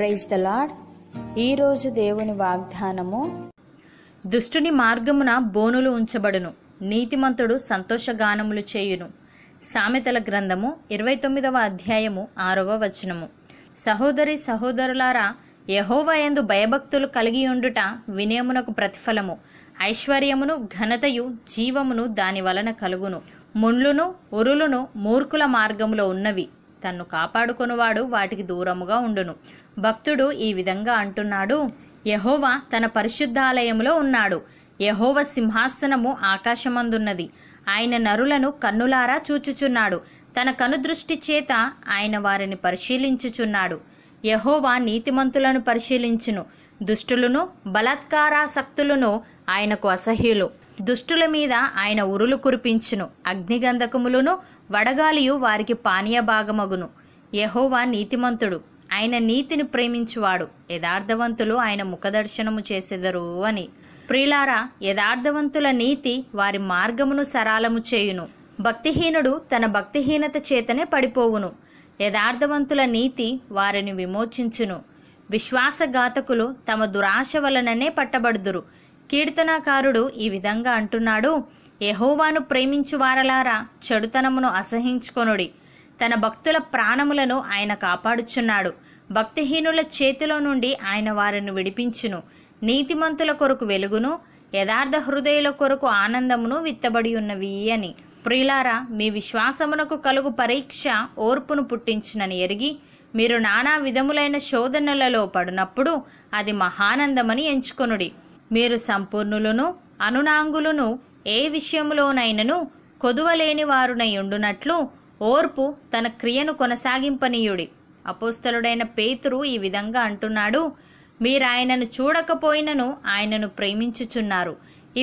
praise the lord ఈరోజు దేవుని వాగ్దానము దుష్టుని మార్గమున బోనులు ఉంచబడును నీతిమంతుడు సంతోషగానములు చేయును సామెతల గ్రంథము ఇరవై తొమ్మిదవ అధ్యాయము ఆరవ వచనము సహోదరి సహోదరులారా యహోవయందు భయభక్తులు కలిగి ఉండుట వినయమునకు ప్రతిఫలము ఐశ్వర్యమును ఘనతయు జీవమును దాని వలన కలుగును ముండ్లును ఉరులును మూర్ఖుల మార్గములో ఉన్నవి తన్ను కాపాడుకునివాడు వాటికి దూరముగా ఉండును భక్తుడు ఈ విధంగా అంటున్నాడు యహోవా తన పరిశుద్ధాలయంలో ఉన్నాడు యహోవ సింహాసనము ఆకాశమందున్నది ఆయన నరులను కన్నులారా చూచుచున్నాడు తన కనుదృష్టి చేత ఆయన వారిని పరిశీలించుచున్నాడు యహోవా నీతిమంతులను పరిశీలించును దుష్టులను బలాత్కారాసక్తులను ఆయనకు అసహ్యులు దుష్టుల మీద ఆయన ఉరులు కురిపించును అగ్నిగంధకములను వడగాలియు వారికి పానీయ భాగమగును యహోవా నీతిమంతుడు ఆయన నీతిని ప్రేమించువాడు యథార్థవంతులు ఆయన ముఖదర్శనము చేసెదరు అని ప్రియులారా యథార్థవంతుల నీతి వారి మార్గమును సరాలము చేయును భక్తిహీనుడు తన భక్తిహీనత చేతనే పడిపోవును యథార్థవంతుల నీతి వారిని విమోచించును విశ్వాసఘాతకులు తమ దురాశ వలననే పట్టబడుదురు కీర్తనాకారుడు ఈ విధంగా అంటున్నాడు యహోవాను ప్రేమించు వారలారా చెడుతనమును అసహించుకొనుడి తన భక్తుల ప్రాణములను ఆయన కాపాడుచున్నాడు భక్తిహీనుల చేతిలో నుండి ఆయన వారిని విడిపించును నీతిమంతుల కొరకు వెలుగును యథార్థ హృదయుల కొరకు ఆనందమును విత్తబడి ఉన్నవి అని ప్రియులారా మీ విశ్వాసమునకు కలుగు పరీక్ష ఓర్పును పుట్టించునని ఎరిగి మీరు నానా విధములైన శోధనలలో పడినప్పుడు అది మహానందమని ఎంచుకొనుడి మీరు సంపూర్ణులను అనునాంగులను ఏ విషయంలోనైనను కొదువలేని వారునై ఉండునట్లు ఓర్పు తన క్రియను కొనసాగింపనీయుడి అపోస్తలుడైన పేతురు ఈ విధంగా అంటున్నాడు మీరాయనను చూడకపోయినను ఆయనను ప్రేమించుచున్నారు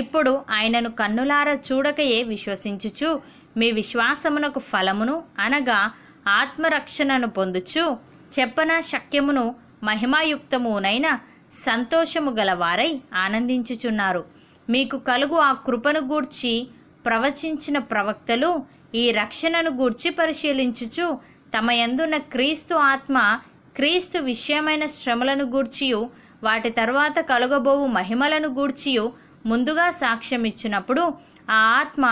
ఇప్పుడు ఆయనను కన్నులారా చూడకయే విశ్వసించుచు మీ విశ్వాసమునకు ఫలమును అనగా ఆత్మరక్షణను పొందుచు చెప్పన శక్యమును మహిమాయుక్తమునైన సంతోషము గలవారై ఆనందించుచున్నారు మీకు కలుగు ఆ కృపను గూర్చి ప్రవచించిన ప్రవక్తలు ఈ రక్షణను గూర్చి పరిశీలించుచు తమ యందున్న క్రీస్తు ఆత్మ క్రీస్తు విషయమైన శ్రమలను గూర్చియు వాటి తర్వాత కలుగబోవు మహిమలను గూర్చియు ముందుగా సాక్ష్యమిచ్చినప్పుడు ఆ ఆత్మ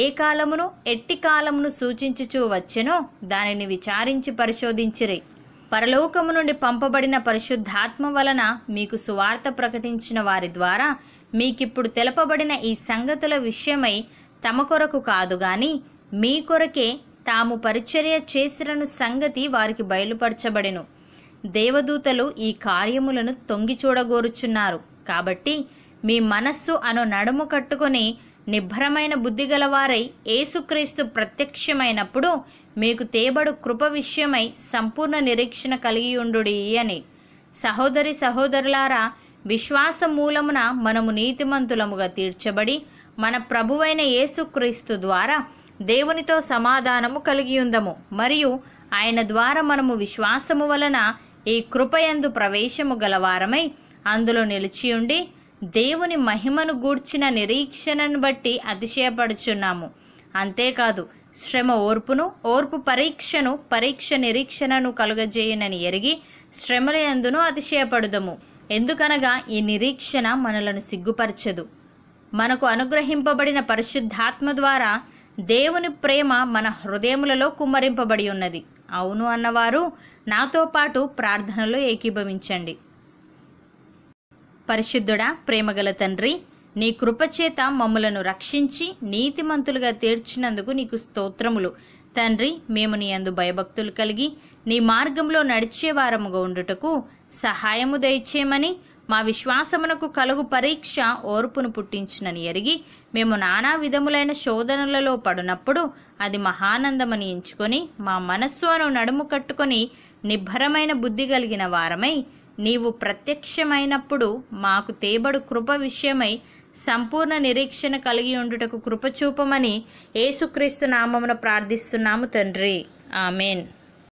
ఏ కాలమును ఎట్టి కాలమును సూచించుచూ వచ్చెనో దానిని విచారించి పరిశోధించిరి పరలోకము నుండి పంపబడిన పరిశుద్ధాత్మ వలన మీకు సువార్త ప్రకటించిన వారి ద్వారా మీకిప్పుడు తెలపబడిన ఈ సంగతుల విషయమై తమ కొరకు కాదు గాని మీ కొరకే తాము పరిచర్య చేసిన సంగతి వారికి బయలుపరచబడెను దేవదూతలు ఈ కార్యములను తొంగి చూడగోరుచున్నారు కాబట్టి మీ మనస్సు అను నడుము కట్టుకొని నిభ్రమైన బుద్ధి గలవారై ఏసుక్రీస్తు ప్రత్యక్షమైనప్పుడు మీకు తేబడు కృప విషయమై సంపూర్ణ నిరీక్షణ కలిగి ఉండు అని సహోదరి సహోదరులారా విశ్వాస మూలమున మనము నీతిమంతులముగా తీర్చబడి మన ప్రభువైన యేసుక్రీస్తు ద్వారా దేవునితో సమాధానము కలిగి ఉందము మరియు ఆయన ద్వారా మనము విశ్వాసము వలన ఈ కృపయందు ప్రవేశము గలవారమై అందులో నిలిచియుండి దేవుని మహిమను గూర్చిన నిరీక్షణను బట్టి అతిశయపడుచున్నాము అంతేకాదు శ్రమ ఓర్పును ఓర్పు పరీక్షను పరీక్ష నిరీక్షణను కలుగజేయనని ఎరిగి శ్రమల ఎందును అతిశయపడుదము ఎందుకనగా ఈ నిరీక్షణ మనలను సిగ్గుపరచదు మనకు అనుగ్రహింపబడిన పరిశుద్ధాత్మ ద్వారా దేవుని ప్రేమ మన హృదయములలో కుమ్మరింపబడి ఉన్నది అవును అన్నవారు నాతో పాటు ప్రార్థనలో ఏకీభవించండి పరిశుద్ధుడా ప్రేమగల తండ్రి నీ కృపచేత మమ్మలను రక్షించి నీతిమంతులుగా తీర్చినందుకు నీకు స్తోత్రములు తండ్రి మేము నీ అందు భయభక్తులు కలిగి నీ మార్గంలో నడిచే వారముగా ఉండుటకు సహాయము దయచేయమని మా విశ్వాసమునకు కలుగు పరీక్ష ఓర్పును పుట్టించునని ఎరిగి మేము నానా విధములైన శోధనలలో పడినప్పుడు అది మహానందమని ఎంచుకొని మా మనస్సును నడుము కట్టుకొని నిబ్బరమైన బుద్ధి కలిగిన వారమై నీవు ప్రత్యక్షమైనప్పుడు మాకు తేబడు కృప విషయమై సంపూర్ణ నిరీక్షణ కలిగి ఉండుటకు కృపచూపమని ఏసుక్రీస్తు నామమున ప్రార్థిస్తున్నాము తండ్రి ఆమెన్